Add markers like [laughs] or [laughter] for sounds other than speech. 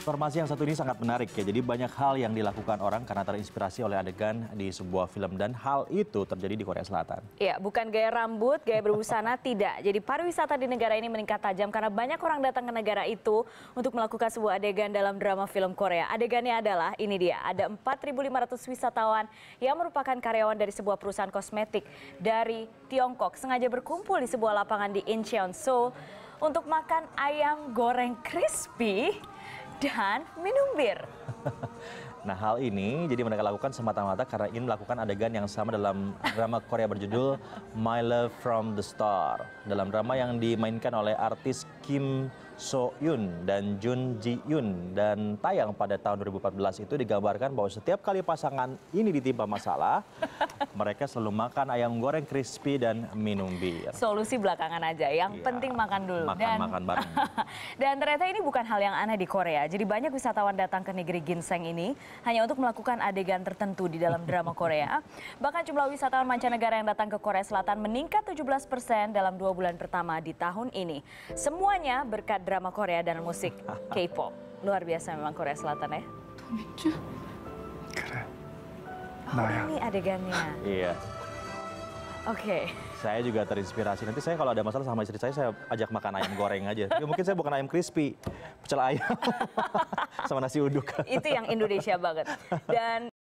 Informasi yang satu ini sangat menarik ya. Jadi banyak hal yang dilakukan orang karena terinspirasi oleh adegan di sebuah film dan hal itu terjadi di Korea Selatan. Iya, bukan gaya rambut, gaya berbusana [laughs] tidak. Jadi pariwisata di negara ini meningkat tajam karena banyak orang datang ke negara itu untuk melakukan sebuah adegan dalam drama film Korea. Adegannya adalah ini dia, ada 4.500 wisatawan yang merupakan karyawan dari sebuah perusahaan kosmetik dari Tiongkok sengaja berkumpul di sebuah lapangan di Incheon, Seoul untuk makan ayam goreng crispy dan minum bir. [laughs] Nah, hal ini jadi mereka lakukan semata-mata karena ingin melakukan adegan yang sama dalam drama Korea berjudul My Love from the Star. Dalam drama yang dimainkan oleh artis Kim So Yun dan Jun Ji Yun dan tayang pada tahun 2014 itu digambarkan bahwa setiap kali pasangan ini ditimpa masalah, [laughs] mereka selalu makan ayam goreng crispy dan minum bir. Solusi belakangan aja, yang ya, penting makan dulu. Makan, dan, makan bareng. [laughs] dan ternyata ini bukan hal yang aneh di Korea, jadi banyak wisatawan datang ke negeri ginseng ini hanya untuk melakukan adegan tertentu di dalam drama Korea. [laughs] Bahkan jumlah wisatawan mancanegara yang datang ke Korea Selatan meningkat 17% dalam dua bulan pertama di tahun ini. Semuanya berkat drama Korea dan musik [laughs] K-pop. Luar biasa memang Korea Selatan ya. Keren. oh, nah, ya. ini adegannya. iya. Oke. Okay. Saya juga terinspirasi. Nanti saya kalau ada masalah sama istri saya, saya ajak makan ayam goreng aja. Ya, mungkin saya bukan ayam crispy, pecel ayam [laughs] sama nasi uduk. Itu yang Indonesia banget. Dan